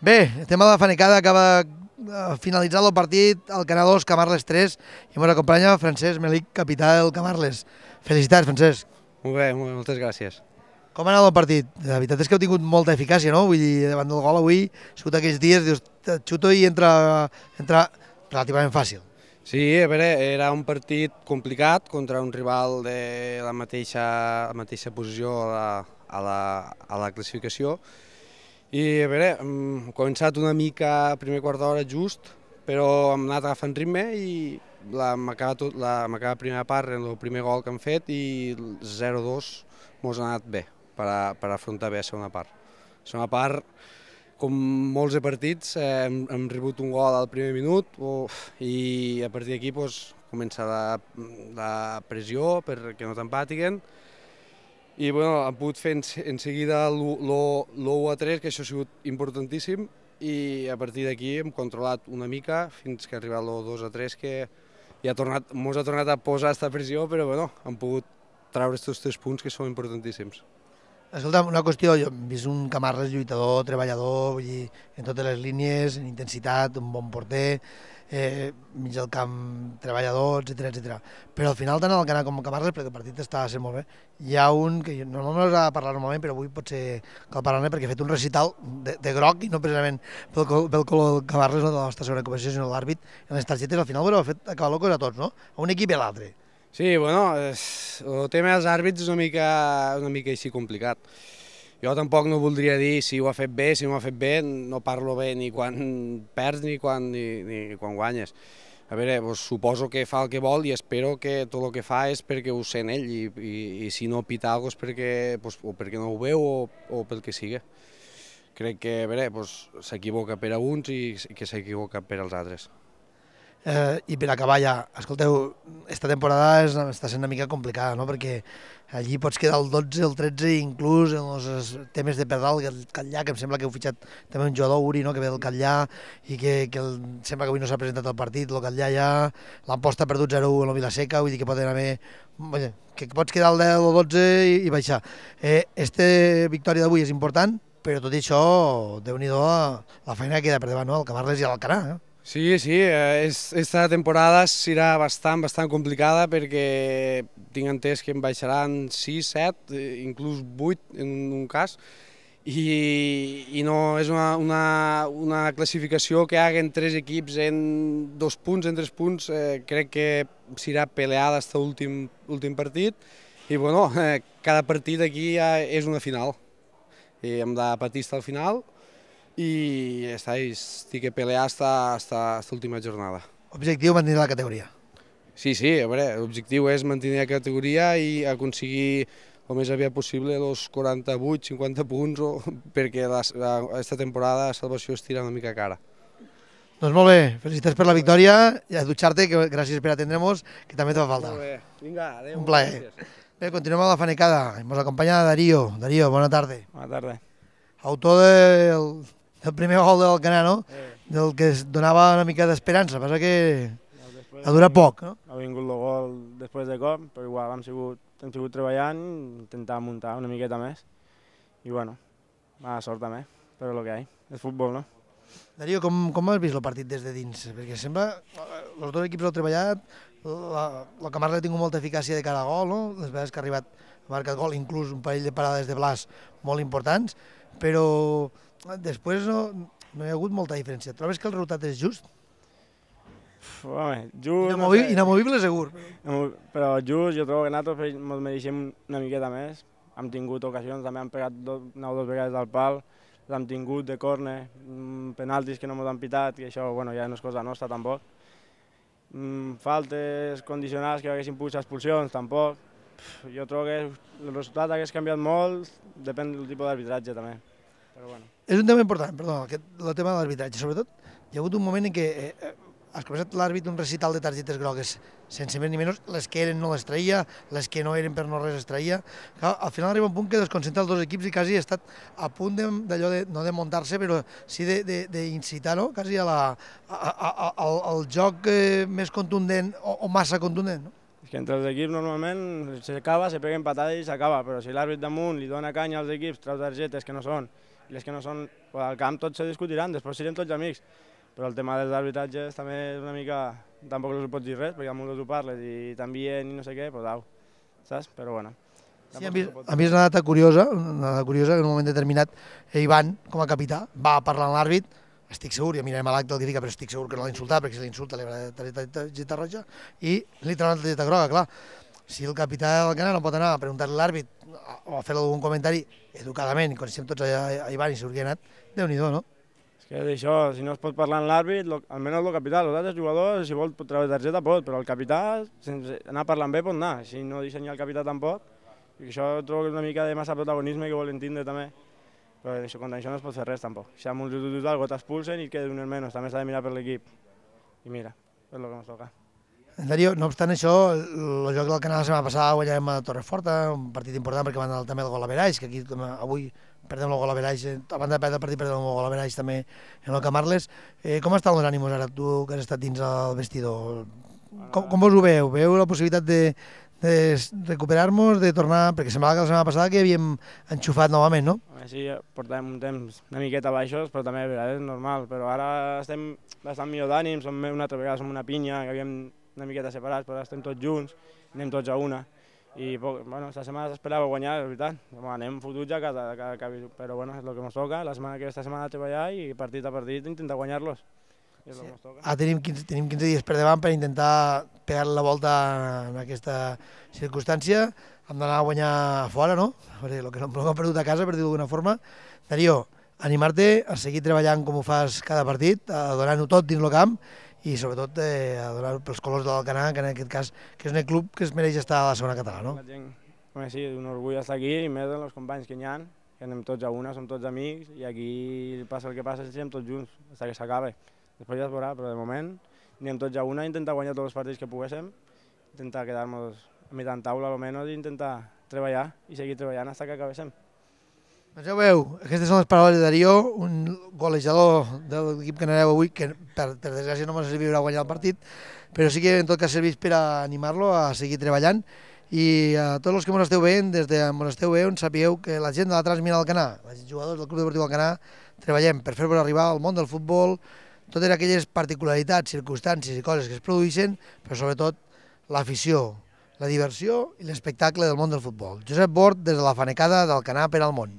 Bé, el tema de la fanecada acaba eh, finalitzat el partit, el Canal 2, Camarles 3, i ens acompanya Francesc Melic, capità del Camarles. Felicitats, Francesc. Molt bé, molt bé, moltes gràcies. Com ha anat el partit? La veritat és que heu tingut molta eficàcia, no? Vull dir, davant del gol avui, sigut aquells dies, dius, xuto i entra, entra relativament fàcil. Sí, a veure, era un partit complicat contra un rival de la mateixa, la mateixa posició a la, a la, a la classificació, i a veure, hem començat una mica primer quart d'hora just, però hem anat agafant ritme i hem acabat, tot, la, primera part en el primer gol que hem fet i 0-2 mos ha anat bé per, a, per afrontar bé la segona part. La segona part, com molts de partits, eh, hem, hem rebut un gol al primer minut uf, i a partir d'aquí pues, comença la, la pressió perquè no t'empàtiguen i bueno, han pogut fer en, en seguida l'1 a 3, que això ha sigut importantíssim, i a partir d'aquí hem controlat una mica fins que ha arribat 2 a 3, que ja ha tornat, mos ha tornat a posar aquesta pressió, però bueno, han pogut treure aquests tres punts que són importantíssims. Escolta'm, una qüestió, jo he vist un Camarles lluitador, treballador, vull dir, en totes les línies, en intensitat, un bon porter, eh, mig del camp treballador, etc etc. Però al final tant el Canà com el Camarles, perquè el partit estava sent molt bé, hi ha un que normalment no us ha de parlar normalment, però avui potser cal parlar-ne eh, perquè ha fet un recital de, de groc i no precisament pel, pel color del Camarles, no de la nostra segona competició, sinó l'àrbit, en les targetes al final però ha fet acabar locos a tots, no? A un equip i a l'altre. Sí, bueno, el tema dels àrbits és una mica, una mica així complicat. Jo tampoc no voldria dir si ho ha fet bé, si no ho ha fet bé, no parlo bé ni quan perds ni quan, ni, ni quan guanyes. A veure, pues, suposo que fa el que vol i espero que tot el que fa és perquè ho sent ell i, i, i si no pita alguna cosa perquè, pues, o perquè no ho veu o, o pel que sigui. Crec que, s'equivoca pues, per a uns i que s'equivoca per als altres. Eh, I per acabar ja, escolteu, esta temporada és, està sent una mica complicada, no? perquè allí pots quedar el 12, el 13, inclús en els temes de pedal, el Catllà, que em sembla que heu fitxat també un jugador, Uri, no? que ve del Catllà, i que, que el, sembla que avui no s'ha presentat al partit, el Catllà ja l'emposta ha perdut 0-1 en la Vilaseca, vull dir que anar haver... Vaja, que pots quedar el 10 o el 12 i, i baixar. Eh, este victòria d'avui és important, però tot i això, déu nhi la feina queda per davant, no? el Camarles i l'Alcanar. Eh? Sí, sí, aquesta eh, temporada serà bastant, bastant complicada perquè tinc entès que em baixaran 6, 7, eh, inclús 8 en un cas, i, i no és una, una, una classificació que haguen tres equips en dos punts, en tres punts, eh, crec que serà peleada fins l'últim últim partit, i bueno, eh, cada partit aquí ja és una final, i hem de patir al final, i estáis, estic que pelear hasta, hasta, hasta última jornada. Objectiu mantenir la categoria. Sí, sí, a veure, l'objectiu és mantenir la categoria i aconseguir el més aviat possible els 48, 50 punts, o, perquè aquesta temporada la salvació es tira una mica cara. Doncs molt bé, felicitats per la victòria i a dutxar-te, que gràcies per atendre'ns, que també te fa falta. Molt bé, vinga, adéu. Un plaer. Gràcies. Bé, continuem a la fanecada, ens acompanya Darío. Darío, bona tarda. Bona tarda. Autor del el primer gol del Canano, sí. del que es donava una mica d'esperança, però que ha durat poc, no? Ha vingut el gol després de cop, però igual hem sigut, hem sigut treballant, intentar muntar una miqueta més, i bueno, va sort també, però el que hi ha, és futbol, no? Darío, com, com has vist el partit des de dins? Perquè sembla, els dos equips heu treballat, la, la Camarga ha tingut molta eficàcia de cara a gol, no? Les vegades que ha arribat ha marcat gol, inclús un parell de parades de Blas molt importants, però després no, no hi ha hagut molta diferència. Trobes que el resultat és just? Uf, home, just... Inamovible, no inamovible segur. Però just, jo trobo que nosaltres ens mereixem una miqueta més. Hem tingut ocasions, també hem pegat dos, una o dues vegades al pal, l'hem tingut de corne, mm, penaltis que no ens han pitat, i això bueno, ja no és cosa nostra tampoc. Mm, faltes condicionals que haguessin pujat expulsions, tampoc. Jo trobo que el resultat hagués canviat molt, depèn del tipus d'arbitratge també. Però bueno. És un tema important, perdó, aquest, el tema de l'arbitratge. Sobretot, hi ha hagut un moment en què eh, eh has començat l'àrbit un recital de targetes grogues, sense més ni menys, les que eren no les traïa, les que no eren per no res les traïa. Clar, al final arriba un punt que desconcentra els dos equips i quasi ha estat a punt d'allò de, no de muntar-se, però sí d'incitar no? quasi a la, a, a, a, al, al joc eh, més contundent o, o massa contundent. No? És que entre els equips normalment s'acaba, se peguen patades i s'acaba, però si l'àrbit damunt li dona canya als equips, treu targetes que no són, i les que no són al camp tots se discutiran, després serien tots amics, però el tema dels arbitratges també és una mica... tampoc no us pots dir res, perquè amb un dels ho parles i t'envien i no sé què, però dau, saps? Però bueno. Sí, a, mi, a mi és una data curiosa, una data curiosa que en un moment determinat eh, Ivan, com a capità, va parlar amb l'àrbit, estic segur, ja mirarem a l'acte el que però estic segur que no l'ha insultat, perquè si l'insulta li haurà targeta roja, i li trauran la targeta groga, clar si el capità del Canà no pot anar a preguntar-li a l'àrbit o a fer algun comentari educadament, com si tots a, a Ivan i hauria anat, déu-n'hi-do, no? És que d'això, si no es pot parlar amb l'àrbit, almenys el capità, els altres jugadors, si vol treure targeta pot, però el capità, sense anar parlant bé, pot anar, si no dissenyar el capità tampoc, i això trobo que és una mica de massa protagonisme que volen tindre també. Però això, contra això no es pot fer res tampoc. Si amb un jutut algo t'expulsen i queda un menys, també s'ha de mirar per l'equip. I mira, és el que ens toca. Darío, no obstant això, el joc del Canal la setmana passada guanyàvem a Torreforta, un partit important perquè van anar també el gol a que aquí avui perdem el gol a a banda de perdre el partit perdem el gol a també en el Camarles. Eh, com estan els ànimos ara, tu que has estat dins el vestidor? Com, com vos ho veu? Veu la possibilitat de, de recuperar-nos, de tornar, perquè semblava que la setmana passada que havíem enxufat novament, no? Sí, portàvem un temps una miqueta baixos, però també a vegades és normal, però ara estem bastant millor d'ànims, som una altra vegada som una pinya, que havíem una miqueta separats, però estem tots junts, anem tots a una. I bueno, la setmana s'esperava guanyar, és veritat. Bueno, anem fotuts ja cada, cada, cada, però bueno, és el que ens toca, la setmana, aquesta setmana treballar i partit a partit intentar guanyar-los. Sí. Ah, tenim, 15, tenim 15 dies per davant per intentar pegar la volta en aquesta circumstància. Hem d'anar a guanyar fora, no? Perquè el que no, hem perdut a casa, per dir-ho d'alguna forma. Darío, animar-te a seguir treballant com ho fas cada partit, donant ho tot dins el camp i sobretot eh, a donar pels colors de l'Alcanar, que en aquest cas que és un club que es mereix estar a la segona catalana. No? Gent, sí, és un orgull estar aquí i més amb els companys que n'hi ha, que anem tots a una, som tots amics i aquí passa el que passa, estem tots junts, fins que s'acabe. Després ja es veurà, però de moment anem tots a una, intentar guanyar tots els partits que poguéssim, intentar quedar-nos a mitjan taula almenys i intentar treballar i seguir treballant fins que acabéssim. Doncs ja veu, aquestes són les paraules de Darío, un golejador de l'equip que anareu avui, que per, per desgràcia no ens servirà a guanyar el partit, però sí que en tot cas serveix per a animar-lo a seguir treballant i a tots els que ens esteu veient, des de on esteu veient, sapigueu que la gent de la Transmina del Canà, els jugadors del Club Deportiu del Canà, treballem per fer-vos arribar al món del futbol totes aquelles particularitats, circumstàncies i coses que es produeixen, però sobretot l'afició, la diversió i l'espectacle del món del futbol. Josep Bort, des de la Fanecada del Canà per al món.